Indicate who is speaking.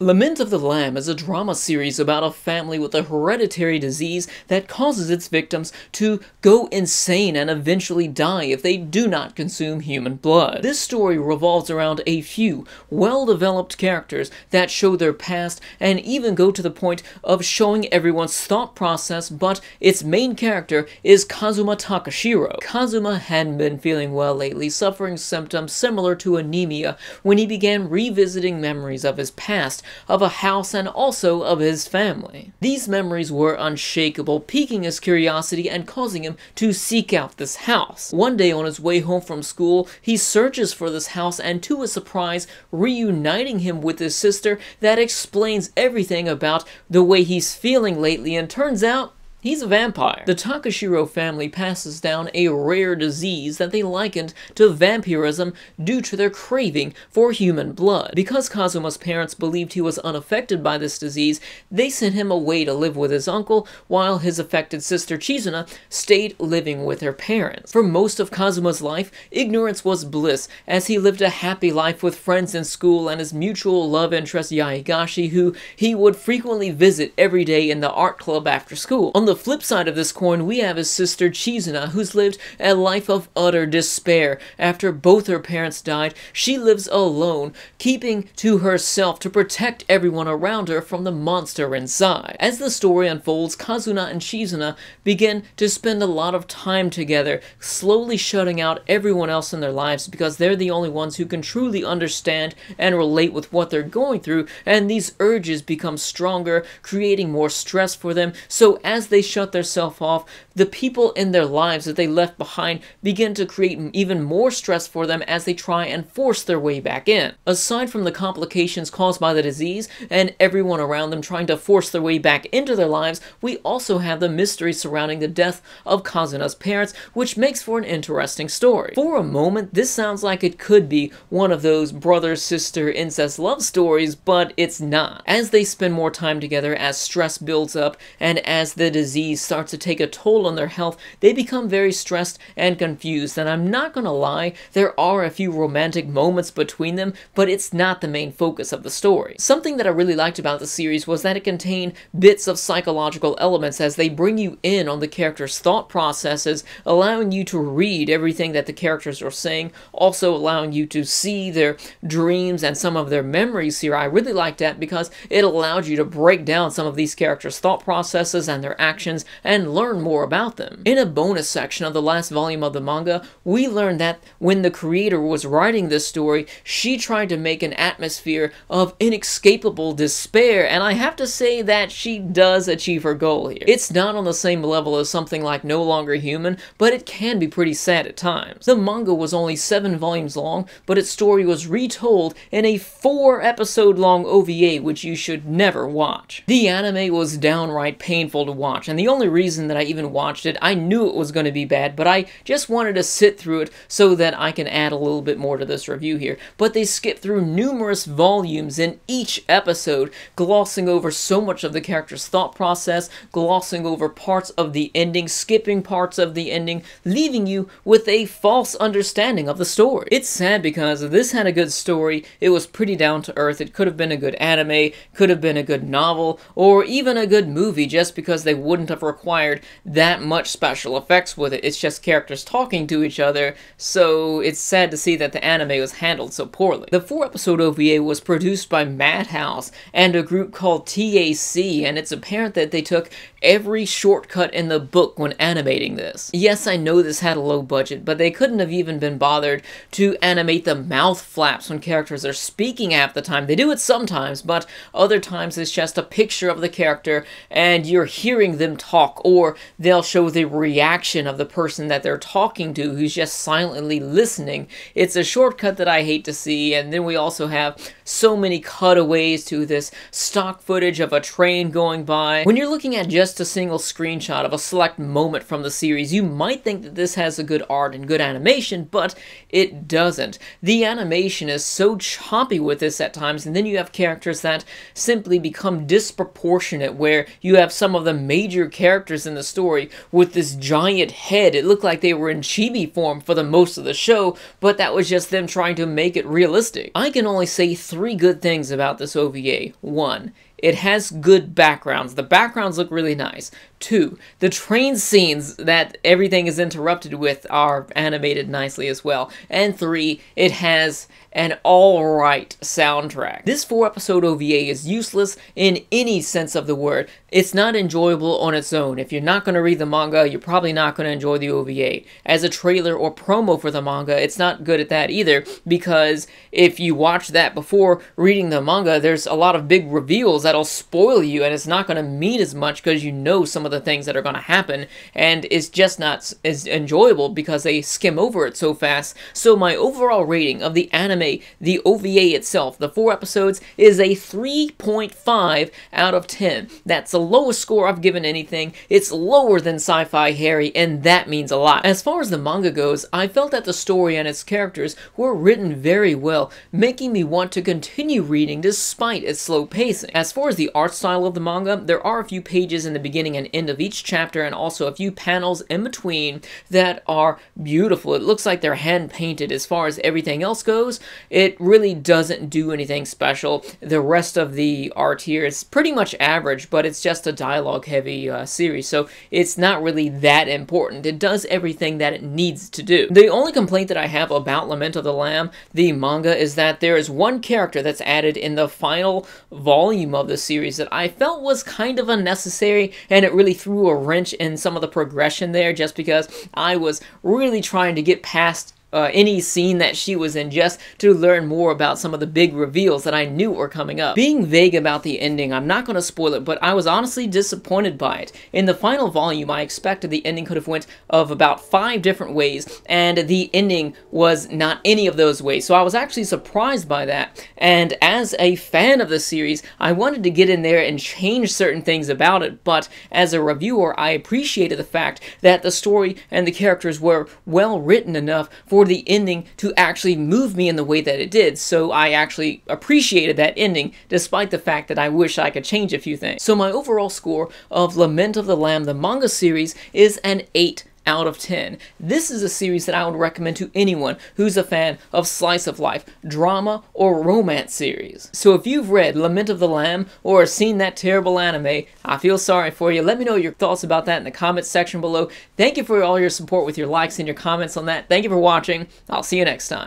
Speaker 1: Lament of the Lamb is a drama series about a family with a hereditary disease that causes its victims to go insane and eventually die if they do not consume human blood. This story revolves around a few well-developed characters that show their past and even go to the point of showing everyone's thought process, but its main character is Kazuma Takashiro. Kazuma hadn't been feeling well lately, suffering symptoms similar to anemia when he began revisiting memories of his past of a house and also of his family. These memories were unshakable, piquing his curiosity and causing him to seek out this house. One day on his way home from school, he searches for this house and to his surprise, reuniting him with his sister that explains everything about the way he's feeling lately and turns out He's a vampire. The Takashiro family passes down a rare disease that they likened to vampirism due to their craving for human blood. Because Kazuma's parents believed he was unaffected by this disease, they sent him away to live with his uncle, while his affected sister Chizuna stayed living with her parents. For most of Kazuma's life, ignorance was bliss, as he lived a happy life with friends in school and his mutual love interest Yaigashi, who he would frequently visit every day in the art club after school. On the flip side of this coin, we have his sister Chizuna, who's lived a life of utter despair. After both her parents died, she lives alone, keeping to herself to protect everyone around her from the monster inside. As the story unfolds, Kazuna and Chizuna begin to spend a lot of time together, slowly shutting out everyone else in their lives because they're the only ones who can truly understand and relate with what they're going through, and these urges become stronger, creating more stress for them. So as they they shut themselves off, the people in their lives that they left behind begin to create even more stress for them as they try and force their way back in. Aside from the complications caused by the disease and everyone around them trying to force their way back into their lives, we also have the mystery surrounding the death of Kazuna's parents, which makes for an interesting story. For a moment, this sounds like it could be one of those brother-sister incest love stories, but it's not. As they spend more time together, as stress builds up, and as the disease disease starts to take a toll on their health, they become very stressed and confused. And I'm not gonna lie, there are a few romantic moments between them, but it's not the main focus of the story. Something that I really liked about the series was that it contained bits of psychological elements as they bring you in on the character's thought processes, allowing you to read everything that the characters are saying, also allowing you to see their dreams and some of their memories here. I really liked that because it allowed you to break down some of these characters' thought processes and their actions and learn more about them. In a bonus section of the last volume of the manga, we learned that when the creator was writing this story, she tried to make an atmosphere of inescapable despair, and I have to say that she does achieve her goal here. It's not on the same level as something like No Longer Human, but it can be pretty sad at times. The manga was only seven volumes long, but its story was retold in a four episode long OVA, which you should never watch. The anime was downright painful to watch, watch. And the only reason that I even watched it, I knew it was going to be bad, but I just wanted to sit through it so that I can add a little bit more to this review here. But they skip through numerous volumes in each episode, glossing over so much of the character's thought process, glossing over parts of the ending, skipping parts of the ending, leaving you with a false understanding of the story. It's sad because this had a good story, it was pretty down to earth, it could have been a good anime, could have been a good novel, or even a good movie just because they wouldn't wouldn't have required that much special effects with it. It's just characters talking to each other, so it's sad to see that the anime was handled so poorly. The four-episode OVA was produced by Madhouse and a group called TAC, and it's apparent that they took every shortcut in the book when animating this. Yes, I know this had a low budget, but they couldn't have even been bothered to animate the mouth flaps when characters are speaking half the time. They do it sometimes, but other times it's just a picture of the character and you're hearing them them talk, or they'll show the reaction of the person that they're talking to who's just silently listening. It's a shortcut that I hate to see, and then we also have so many cutaways to this stock footage of a train going by. When you're looking at just a single screenshot of a select moment from the series, you might think that this has a good art and good animation, but it doesn't. The animation is so choppy with this at times, and then you have characters that simply become disproportionate, where you have some of the major major characters in the story with this giant head. It looked like they were in chibi form for the most of the show, but that was just them trying to make it realistic. I can only say three good things about this OVA. One, it has good backgrounds. The backgrounds look really nice. Two, the train scenes that everything is interrupted with are animated nicely as well. And three, it has an alright soundtrack. This four episode OVA is useless in any sense of the word. It's not enjoyable on its own. If you're not going to read the manga, you're probably not going to enjoy the OVA. As a trailer or promo for the manga, it's not good at that either because if you watch that before reading the manga, there's a lot of big reveals that'll spoil you and it's not going to mean as much because you know some of the things that are going to happen and it's just not as enjoyable because they skim over it so fast. So my overall rating of the anime say the OVA itself, the four episodes, is a 3.5 out of 10. That's the lowest score I've given anything. It's lower than Sci Fi Harry, and that means a lot. As far as the manga goes, I felt that the story and its characters were written very well, making me want to continue reading despite its slow pacing. As far as the art style of the manga, there are a few pages in the beginning and end of each chapter, and also a few panels in between that are beautiful. It looks like they're hand painted. As far as everything else goes, it really doesn't do anything special. The rest of the art here is pretty much average, but it's just a dialogue-heavy uh, series, so it's not really that important. It does everything that it needs to do. The only complaint that I have about Lament of the Lamb, the manga, is that there is one character that's added in the final volume of the series that I felt was kind of unnecessary, and it really threw a wrench in some of the progression there just because I was really trying to get past uh, any scene that she was in just to learn more about some of the big reveals that I knew were coming up. Being vague about the ending, I'm not going to spoil it, but I was honestly disappointed by it. In the final volume, I expected the ending could have went of about five different ways, and the ending was not any of those ways, so I was actually surprised by that, and as a fan of the series, I wanted to get in there and change certain things about it, but as a reviewer, I appreciated the fact that the story and the characters were well written enough for for the ending to actually move me in the way that it did. So I actually appreciated that ending, despite the fact that I wish I could change a few things. So my overall score of Lament of the Lamb, the manga series, is an 8 out of 10. This is a series that I would recommend to anyone who's a fan of slice of life, drama, or romance series. So if you've read Lament of the Lamb or seen that terrible anime, I feel sorry for you. Let me know your thoughts about that in the comments section below. Thank you for all your support with your likes and your comments on that. Thank you for watching. I'll see you next time.